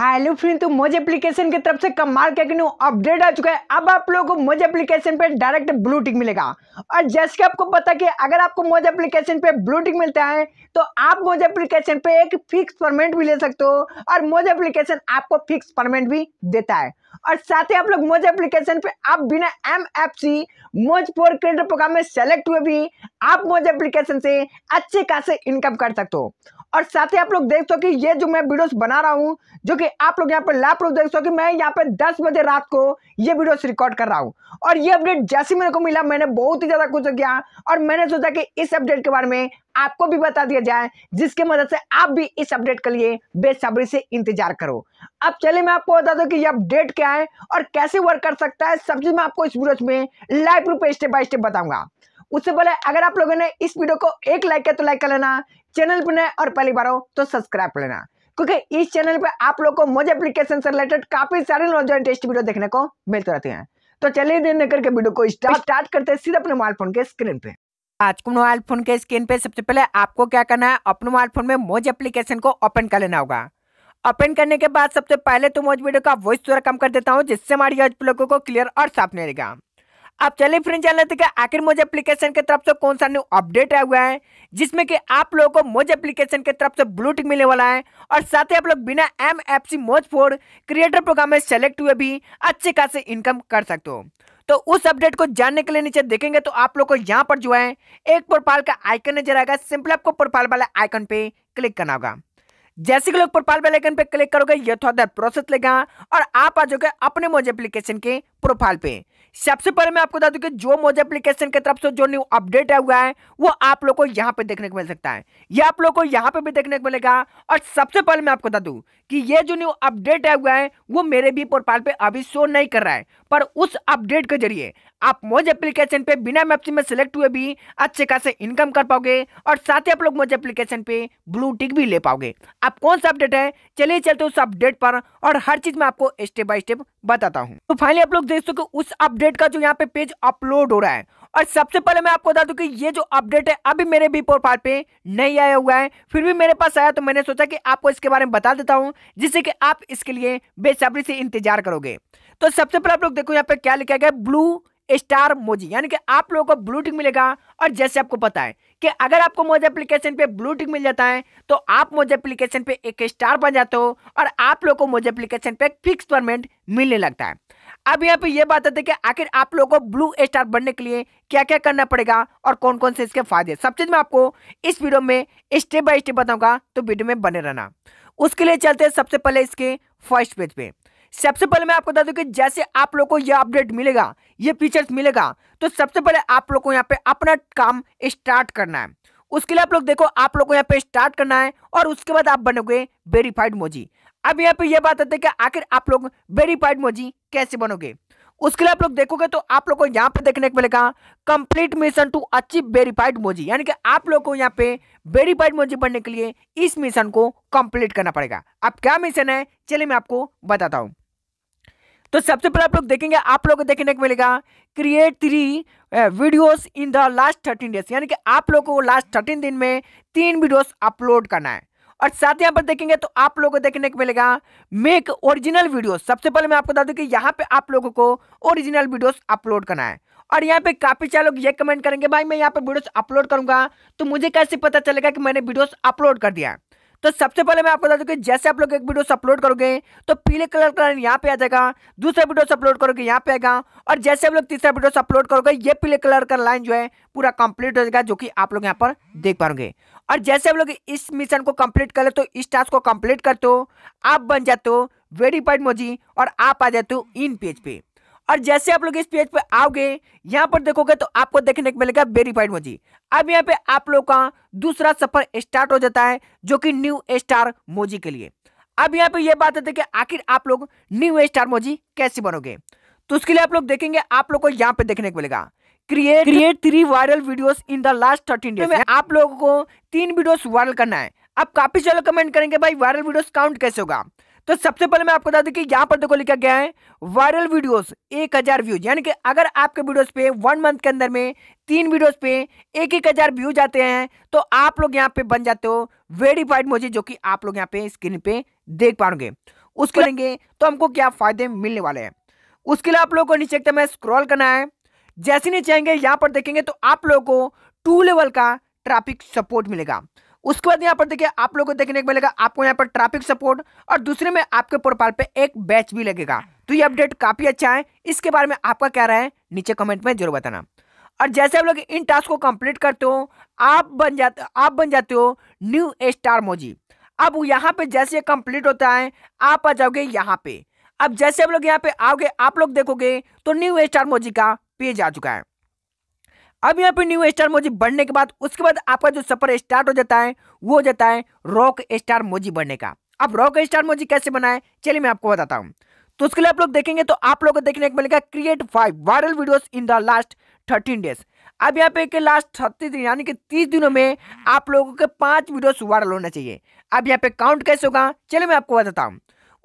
hello friend तो मोज application की तरफ से कमाल का न्यू अपडेट आ चुका है अब आप लोगों को मोज एप्लीकेशन पे डायरेक्ट ब्लू टिक मिलेगा और जैसे कि आपको पता कि अगर आपको मोज एप्लीकेशन पे ब्लू टिक मिलता है तो आप मोज एप्लीकेशन पे एक फिक्स परमेंट भी ले सकते हो और मोज एप्लीकेशन आपको फिक्स परमेंट भी देता है और साथ ही आप लोग मोज एप्लीकेशन पे आप बिना M F C Moj for credit program में सेलेक्ट हुए भी आप मोज एप्लीकेशन से अच्छे खासे इनकम कर सकते हो और साथ ही आप लोग देख सो कि ये जो मैं वीडियोस बना रहा हूँ जो कि आप लोग यहाँ पर लाभ रूप देख सो कि मैं यहाँ पर 10 बजे रात को ये वीडियोस रिकॉर्ड कर रहा हूँ और ये अपडेट जैसे मेरे को मिला मैंने बहुत ही ज़्यादा खुश हो गया और मैंने सोचा कि इस अपडेट के बारे में आपको भी बता दिया जाए जिसके मदद से आप भी इस अपडेट के लिए बेसब्री से इंतजार करो अब चलिए मैं आपको बता दूं कि ये अपडेट क्या है और कैसे वर्क कर सकता है सब चीज मैं आपको इस वीडियो में लाइव रूप स्टेप बाय स्टेप बताऊंगा उससे पहले अगर आप लोगों ने इस वीडियो को एक लाइक किया तो लाइक कर लेना चैनल पर नए और पहली बार हो तो सब्सक्राइब कर लेना क्योंकि इस चैनल पर आप लोग को मोज एप्लीकेशन से रिलेटेड काफी सारे नॉलेज टेस्ट वीडियो देखने को मिलते रहते हैं तो चलिए देर न करके वीडियो को स्टार्ट करते हैं सीधे अपने मोबाइल फोन के स्क्रीन पे आज के मोबाइल फोन के स्क्रीन पे सबसे पहले आपको क्या करना है अपने मोबाइल फोन में मोज एप्लीकेशन को ओपन कर लेना होगा ओपन करने के बाद सबसे पहले तो मोज वीडियो का वॉइस थोड़ा कम कर देता हूँ जिससे हमारी हज ब्लॉगों को क्लियर और साफ रहेगा अब चलिए फ्रेंड जान लेते आखिर मोज एप्लीकेशन के तरफ से कौन सा न्यू अपडेट आया हुआ है जिसमें कि आप लोगों को मोज एप्लीकेशन के तरफ से ब्लू मिलने वाला है और साथ ही आप लोग बिना M F C Moj for creator program में सेलेक्ट हुए भी अच्छे खासे इनकम कर सकते हो तो उस अपडेट को जानने के लिए नीचे देखेंगे तो आप लोग को यहाँ पर जो है एक प्रोफाइल का आइकन नजर आएगा सिंपल आपको प्रोफाइल वाले आइकन पे क्लिक करना होगा जैसे कि लोग प्रोफाइल वाले आइकन पे क्लिक करोगे ये थोड़ा देर प्रोसेस लेगा और आप आ जाओगे अपने मोज एप्लीकेशन के प्रोफाइल पे सबसे पहले मैं आपको बता दूं कि जो मोज एप्लीकेशन की तरफ से जो न्यू अपडेट है हुआ है वो आप लोगों को यहाँ पे देखने को मिल सकता है ये आप लोगों को यहाँ पे भी देखने को मिलेगा और सबसे पहले मैं आपको बता दूं कि ये जो न्यू अपडेट है हुआ है वो मेरे भी प्रोफाइल पे अभी शो नहीं कर रहा है पर उस अपडेट के जरिए आप मोज एप्लीकेशन पे बिना मैपसी में सिलेक्ट हुए भी अच्छे खासे इनकम कर पाओगे और साथ ही आप लोग मोज एप्लीकेशन पे ब्लू टिक भी ले पाओगे आप कौन सा अपडेट है चलिए चलते उस अपडेट पर और हर चीज में आपको स्टेप बाय स्टेप बताता हूँ तो फाइनली आप लोग देख सको उस अपडेट का जो यहाँ पे पेज अपलोड हो रहा है और सबसे पहले मैं आपको बता दूं कि ये जो अपडेट है अभी मेरे भी प्रोफाइल पे नहीं आया हुआ है फिर भी मेरे पास आया तो मैंने सोचा कि आपको इसके बारे में बता देता हूं जिससे कि आप इसके लिए बेसब्री से इंतजार करोगे तो सबसे पहले आप लोग देखो यहाँ पे क्या लिखा गया ब्लू स्टार मोजी यानी कि आप लोगों को ब्लू टिक मिलेगा और जैसे आपको पता है कि अगर आपको मोज एप्लीकेशन पे ब्लू टिक मिल जाता है तो आप मोज एप्लीकेशन पे एक स्टार बन जाते हो और आप लोग को मोज एप्लीकेशन पे फिक्स परमेंट मिलने लगता है अब यहाँ पे ये बात आती है कि आखिर आप लोगों को ब्लू स्टार बनने के लिए क्या क्या करना पड़ेगा और कौन कौन से इसके फायदे सब चीज मैं आपको इस वीडियो में स्टेप बाय स्टेप बताऊंगा तो वीडियो में बने रहना उसके लिए चलते हैं सबसे पहले इसके फर्स्ट पेज पे सबसे पहले मैं आपको बता दूं कि जैसे आप लोगों को यह अपडेट मिलेगा ये फीचर्स मिलेगा तो सबसे पहले आप लोग को यहाँ पे अपना काम स्टार्ट करना है उसके लिए आप लोग देखो आप लोग को यहाँ पे स्टार्ट करना है और उसके बाद आप बनोगे वेरीफाइड मोजी अब यहाँ पे ये बात आती है कि आखिर आप लोग वेरीफाइड मोजी कैसे बनोगे उसके लिए आप लोग देखोगे तो आप लोग को यहाँ पे देखने को मिलेगा complete mission to achieve verified Moji यानी कि आप लोग को यहाँ पे वेरीफाइड मोजी बनने के लिए इस मिशन को कंप्लीट करना पड़ेगा अब क्या मिशन है चलिए मैं आपको बताता हूँ तो सबसे पहले आप लोग देखेंगे आप लोग को देखने को मिलेगा create three videos in the last thirteen days यानी कि आप लोगों को लास्ट थर्टीन दिन में तीन वीडियोस अपलोड करना है और साथ यहाँ पर देखेंगे तो आप लोगों को देखने को मिलेगा मेक ओरिजिनल वीडियो सबसे पहले मैं आपको बता दूं कि यहाँ पे आप लोगों को ओरिजिनल वीडियोस अपलोड करना है और यहाँ पे काफी सारे लोग ये कमेंट करेंगे भाई मैं यहाँ पे वीडियोस अपलोड करूंगा तो मुझे कैसे पता चलेगा कि मैंने वीडियोस अपलोड कर दिया तो सबसे पहले मैं आपको बता दूं कि जैसे आप लोग एक वीडियो अपलोड करोगे तो पीले कलर का यहाँ पे आ जाएगा दूसरा वीडियो अपलोड करोगे यहाँ पे आएगा और जैसे आप लोग तीसरा वीडियो अपलोड करोगे ये पीले कलर का लाइन जो है पूरा कंप्लीट हो जाएगा जो कि आप लोग यहाँ पर देख पाओगे और जैसे आप लोग इस मिशन को कंप्लीट कर ले तो इस टास्क को कंप्लीट कर दो आप बन जाते हो वेरीफाइड मोजी और आप आ जाते हो इन पेज पे और जैसे आप लोग इस पेज पे आओगे यहाँ पर देखोगे तो आपको देखने को मिलेगा वेरीफाइड मोजी अब यहाँ पे आप लोग का दूसरा सफर स्टार्ट हो जाता है जो कि न्यू स्टार मोजी के लिए अब यहाँ पे ये बात है कि आखिर आप लोग न्यू स्टार मोजी कैसे बनोगे तो उसके लिए आप लोग देखेंगे आप लोग को यहाँ पे देखने को मिलेगा create create three viral videos in the last thirteen days में आप लोगों को तीन वीडियोस वायरल करना है अब काफी चलो कमेंट करेंगे भाई वायरल वीडियोस काउंट कैसे होगा तो सबसे पहले मैं आपको बता दूं कि यहां पर देखो लिखा गया है वायरल वीडियोस एक हजार व्यूज यानी कि अगर आपके वीडियोस पे वन मंथ के अंदर में तीन वीडियोस पे एक एक हजार व्यूज आते हैं तो आप लोग यहां पे बन जाते हो वेरीफाइड मुझे जो कि आप लोग यहां पे स्क्रीन पे देख पाओगे उसके लेंगे तो हमको क्या फायदे मिलने वाले हैं उसके लिए आप लोगों को नीचे एकदम में स्क्रॉल करना है जैसे नीचे आएंगे यहां पर देखेंगे तो आप लोगों को टू लेवल का ट्रैफिक सपोर्ट मिलेगा उसके बाद यहाँ पर देखिए आप लोग को देखने को मिलेगा आपको यहाँ पर ट्रैफिक सपोर्ट और दूसरे में आपके प्रोफाइल पे एक बैच भी लगेगा तो ये अपडेट काफ़ी अच्छा है इसके बारे में आपका क्या राय है नीचे कमेंट में जरूर बताना और जैसे आप लोग इन टास्क को कंप्लीट करते हो आप बन जाते आप बन जाते हो न्यू स्टार मोजी अब यहाँ पे जैसे कंप्लीट होता है आप आ जाओगे यहाँ पे अब जैसे आप लोग यहाँ पे आओगे आप लोग देखोगे तो न्यू स्टार मोजी का पेज आ चुका है अब यहाँ पे न्यू स्टार मोजी बढ़ने के बाद उसके बाद आपका जो सफर स्टार्ट हो जाता है वो हो जाता है रॉक स्टार मोजी बढ़ने का अब रॉक स्टार मोजी कैसे बनाए चलिए मैं आपको बताता हूँ तो उसके लिए आप लोग देखेंगे तो आप लोग को देखने को मिलेगा create five viral video in the last thirteen days अब यहाँ पे के लास्ट छत्तीस दिन यानी कि तीस दिनों में आप लोगों के पांच वीडियो वायरल होना चाहिए अब यहाँ पे काउंट कैसे होगा चलिए मैं आपको बताता हूँ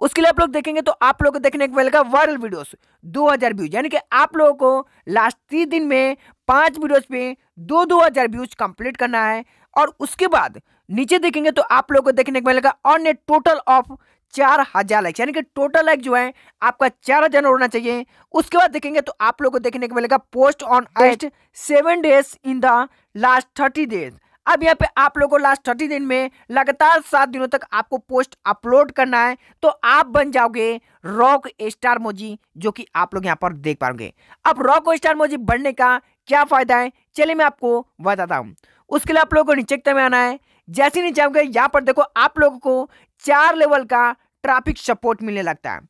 उसके लिए आप लोग देखेंगे तो आप लोग को देखने को मिलेगा वायरल वीडियोस 2000 व्यूज यानी कि आप लोगों को लास्ट तीन दिन में पांच वीडियोस पे दो दो हज़ार व्यूज कंप्लीट करना है और उसके बाद नीचे देखेंगे तो आप लोगों को देखने को मिलेगा ऑन ए टोटल ऑफ चार हजार लाइक यानी कि टोटल लाइक जो है आपका चार हजार होना चाहिए उसके बाद देखेंगे तो आप लोगों को देखने को मिलेगा post at least seven days in the last thirty days अब यहाँ पे आप लोगों को लास्ट थर्टी दिन में लगातार सात दिनों तक आपको पोस्ट अपलोड करना है तो आप बन जाओगे रॉक स्टार मोजी जो कि आप लोग यहाँ पर देख पाओगे अब रॉक स्टार मोजी बनने का क्या फायदा है चलिए मैं आपको बताता हूँ उसके लिए आप लोगों को नीचे में आना है जैसे नीचे आओगे यहाँ पर देखो आप लोगों को चार लेवल का ट्रैफिक सपोर्ट मिलने लगता है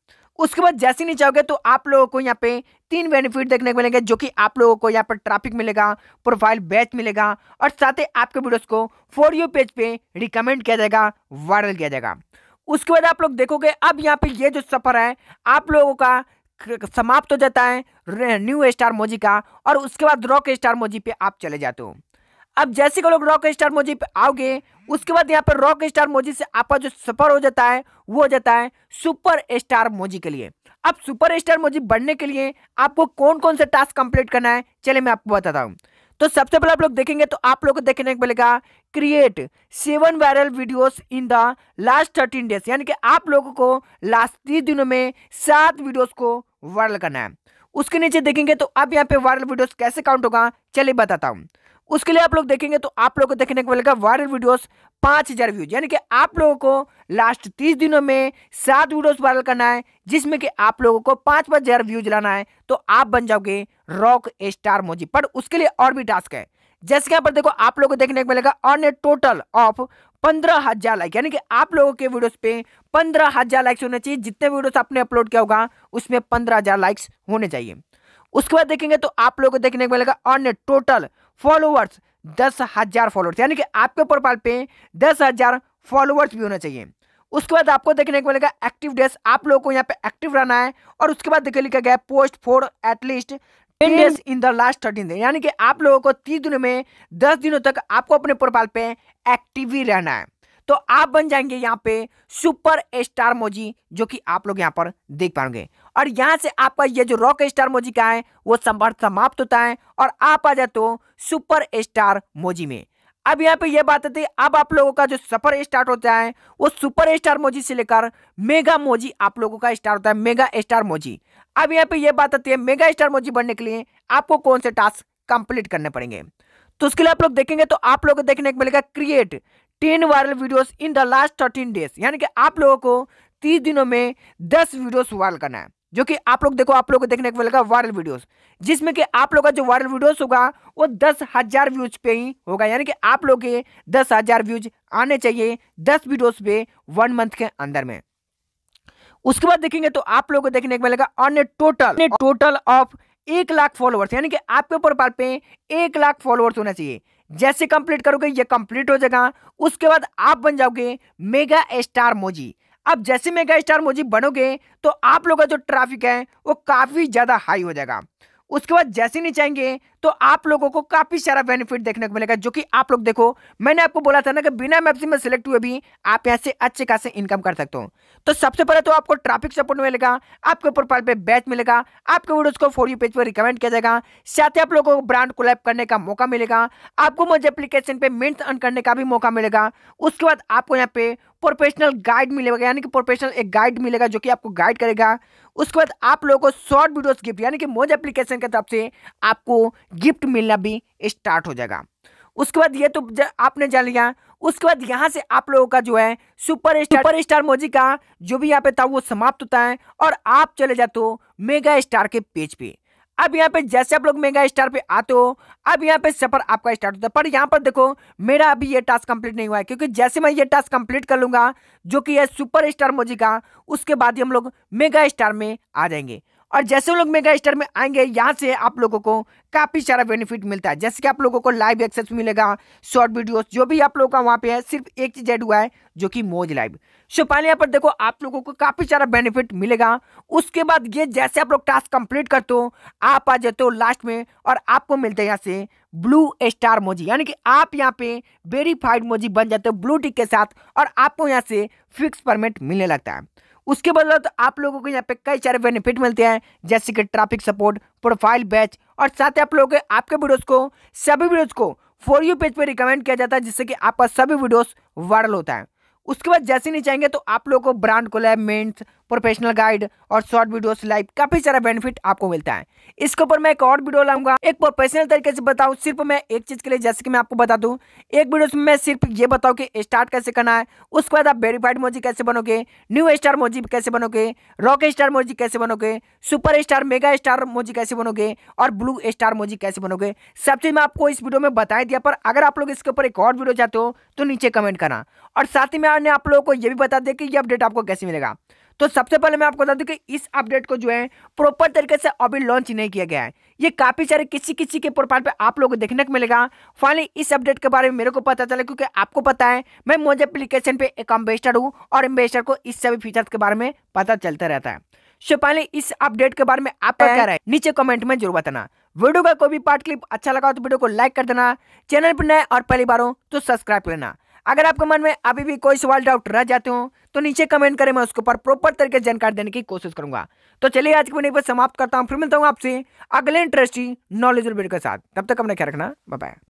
उसके बाद जैसे नीचे आओगे तो आप लोगों को यहाँ पे तीन बेनिफिट देखने को मिलेंगे जो कि आप लोगों को यहाँ पर ट्रैफिक मिलेगा प्रोफाइल बैच मिलेगा और साथ ही आपके वीडियोस को फॉर यू पेज पे रिकमेंड किया जाएगा वायरल किया जाएगा उसके बाद आप लोग देखोगे अब यहाँ पे ये जो सफ़र है आप लोगों का समाप्त हो जाता है न्यू स्टार मोजी का और उसके बाद रॉक स्टार मोजी पे आप चले जाते हो अब जैसे को लोग रॉक स्टार मोजी पे आओगे उसके बाद यहाँ पर रॉक स्टार मोजी से आपका जो सफर हो जाता है वो हो जाता है सुपर स्टार मोजी के लिए अब सुपर स्टार मोजी बढ़ने के लिए आपको कौन कौन से टास्क कंप्लीट करना है चले मैं आपको बताता हूँ तो सबसे पहले आप लोग देखेंगे तो आप लोग को देखने को मिलेगा create seven viral videos in the last thirteen days यानी कि आप लोगों को लास्ट तीस दिनों में सात वीडियोस को वायरल करना है उसके नीचे देखेंगे तो अब यहाँ पे वायरल वीडियोस कैसे काउंट होगा चलिए बताता हूँ उसके लिए आप लोग देखेंगे तो आप लोगों को देखने को मिलेगा वायरल वीडियोस पांच हज़ार व्यूज यानी कि आप लोगों को लास्ट तीस दिनों में सात वीडियोस वायरल करना है जिसमें कि आप लोगों को पांच पांच हज़ार व्यूज लाना है तो आप बन जाओगे रॉक स्टार मोजी पर उसके लिए और भी टास्क है जैसे यहाँ पर देखो आप लोगों को देखने को मिलेगा और ए टोटल ऑफ पंद्रह हजार लाइक यानी कि आप लोगों के वीडियोस पे पंद्रह हजार लाइक्स होने चाहिए जितने वीडियोस आपने अपलोड किया होगा उसमें पंद्रह हजार लाइक्स होने चाहिए उसके बाद देखेंगे तो आप लोगों को देखने को मिलेगा और ए टोटल फॉलोअर्स दस हज़ार फॉलोअर्स यानी कि आपके प्रोफाइल पे दस हज़ार फॉलोअर्स भी होने चाहिए उसके बाद आपको देखने को मिलेगा एक्टिव डेज आप लोगों को यहाँ पे एक्टिव रहना है और उसके बाद देखिए लिखा गया post for at least ten days in the last thirteen दिन यानी कि आप लोगों को तीस दिनों में दस दिनों तक आपको अपने प्रोफाइल पे एक्टिव ही रहना है तो आप बन जाएंगे यहाँ पे सुपर स्टार मोजी जो कि आप लोग यहाँ पर देख पाओगे और यहाँ से आपका ये जो रॉक स्टार मोजी का है वो संपर्क समाप्त होता है और आप आ जाते हो सुपर स्टार मोजी में अब यहाँ पे ये बात आती है अब आप लोगों का जो सफर स्टार्ट होता है वो सुपर स्टार मोजी से लेकर मेगा मोजी आप लोगों का स्टार होता है मेगा स्टार मोजी अब यहाँ पे ये बात आती है मेगा स्टार मोजी बनने के लिए आपको कौन से टास्क कंप्लीट करने पड़ेंगे तो उसके लिए आप लोग देखेंगे तो आप लोग को देखने को मिलेगा create ten viral videos in the last thirteen days यानी कि आप लोगों को तीस दिनों में दस वीडियोस वायरल करना है जो कि आप लोग देखो आप लोग को देखने को मिलेगा वायरल वीडियोस जिसमें कि आप लोगों का जो वायरल वीडियोस होगा वो दस हजार व्यूज पे ही होगा यानी कि आप लोग के दस हजार व्यूज आने चाहिए दस वीडियोस पे वन मंथ के अंदर में उसके बाद देखेंगे तो आप लोगों को देखने को मिलेगा on a total total of एक लाख फॉलोअर्स यानी कि आपके प्रोफाइल पे एक लाख फॉलोअर्स होना चाहिए जैसे कंप्लीट करोगे ये कंप्लीट हो जाएगा उसके बाद आप बन जाओगे मेगा स्टार मोजी अब जैसे मेगा स्टार मोजी बनोगे तो आप लोगों का जो ट्रैफिक है वो काफ़ी ज़्यादा हाई हो जाएगा उसके बाद जैसे नहीं चाहेंगे तो आप लोगों को काफ़ी सारा बेनिफिट देखने को मिलेगा जो कि आप लोग देखो मैंने आपको बोला था ना कि बिना मैप्सी में सिलेक्ट हुए भी आप यहाँ से अच्छे खासे इनकम कर सकते हो तो सबसे पहले तो आपको ट्रैफिक सपोर्ट मिलेगा आपके प्रोफाइल पे बैच मिलेगा आपके वीडियोस को फोर यू पेज पर रिकमेंड किया जाएगा साथ ही आप लोगों को ब्रांड कोलैब करने का मौका मिलेगा आपको मुझे एप्लीकेशन पे मिनट अर्न करने का भी मौका मिलेगा उसके बाद आपको यहाँ पे प्रोफेशनल गाइड मिलेगा यानी कि प्रोफेशनल एक गाइड मिलेगा जो कि आपको गाइड करेगा उसके बाद आप लोगों को शॉर्ट वीडियोस गिफ्ट यानी कि मोज एप्लीकेशन के तरफ से आपको गिफ्ट मिलना भी स्टार्ट हो जाएगा उसके बाद ये तो आपने जान लिया उसके बाद यहाँ से आप लोगों का जो है super star super star Moji का जो भी यहाँ पे था वो समाप्त होता है और आप चले जाते हो मेगा स्टार के पेज पे अब यहाँ पे जैसे आप लोग मेगा स्टार पे आते हो अब यहाँ पे सफर आपका स्टार्ट होता है पर यहाँ पर देखो मेरा अभी ये टास्क कंप्लीट नहीं हुआ है क्योंकि जैसे मैं ये टास्क कंप्लीट कर लूंगा जो कि है सुपर स्टार मोजी का उसके बाद ही हम लोग मेगा स्टार में आ जाएंगे और जैसे लोग मेगा स्टार में आएंगे यहाँ से आप लोगों को काफ़ी सारा बेनिफिट मिलता है जैसे कि आप लोगों को लाइव एक्सेस मिलेगा शॉर्ट वीडियोस जो भी आप लोगों का वहाँ पे है सिर्फ एक चीज़ ऐड हुआ है जो कि मोज लाइव सो पहले यहाँ पर देखो आप लोगों को काफ़ी सारा बेनिफिट मिलेगा उसके बाद ये जैसे आप लोग टास्क कंप्लीट करते हो आप आ जाते हो लास्ट में और आपको मिलते हैं यहाँ से ब्लू स्टार मोजी यानी कि आप यहाँ पे वेरीफाइड मोजी बन जाते हो ब्लू टिक के साथ और आपको यहाँ से फिक्स परमिट मिलने लगता है उसके बदौलत आप लोगों को यहाँ पे कई सारे बेनिफिट मिलते हैं जैसे कि ट्रैफिक सपोर्ट प्रोफाइल बैच और साथ ही आप लोगों के आपके वीडियोस को सभी वीडियोस को फॉर यू पेज पे रिकमेंड किया जाता है जिससे कि आपका सभी वीडियोस वायरल होता है उसके बाद जैसे नहीं चाहेंगे तो आप लोगों को brand collaborations professional guide और शॉर्ट वीडियो लाइव काफ़ी सारा बेनिफिट आपको मिलता है इसके ऊपर मैं एक और वीडियो लाऊंगा एक प्रोफेशनल तरीके से बताऊँ सिर्फ मैं एक चीज़ के लिए जैसे कि मैं आपको बता दूँ एक वीडियो में मैं सिर्फ ये बताऊँ कि स्टार्ट कैसे करना है उसके बाद आप वेरीफाइड मोजी कैसे बनोगे न्यू स्टार मोजी कैसे बनोगे रॉक स्टार मोजी कैसे बनोगे super star mega star Moji कैसे बनोगे और ब्लू स्टार मोजी कैसे बनोगे सब चीज़ मैं आपको इस वीडियो में बता दिया पर अगर आप लोग इसके ऊपर एक और वीडियो चाहते हो तो नीचे कमेंट करना और साथ ही में मैंने आप लोगों को यह भी बता दिया कि यह अपडेट आपको कैसे मिलेगा तो सबसे पहले मैं आपको बता दूं कि इस अपडेट को जो है प्रॉपर तरीके से अभी लॉन्च नहीं किया गया है ये काफ़ी सारे किसी किसी के प्रोफाइल पे आप लोगों को देखने को मिलेगा फाइनली इस अपडेट के बारे में मेरे को पता चला क्योंकि आपको पता है मैं मोज एप्लीकेशन पे एक इन्वेस्टर हूँ और इन्वेस्टर को इस सभी फीचर्स के बारे में पता चलता रहता है सो पहले इस अपडेट के बारे में आप क्या राय है नीचे कमेंट में जरूर बताना वीडियो का कोई भी पार्ट क्लिप अच्छा लगा तो वीडियो को लाइक कर देना चैनल पर नए और पहली बार हो तो सब्सक्राइब कर लेना अगर आपके मन में अभी भी कोई सवाल डाउट रह जाते हो तो नीचे कमेंट करें मैं उसके ऊपर प्रॉपर तरीके जानकारी देने की कोशिश करूंगा तो चलिए आज की वीडियो पर समाप्त करता हूँ फिर मिलता हूँ आपसे अगले इंटरेस्टिंग नॉलेज के साथ तब तक अपना ख्याल रखना बाय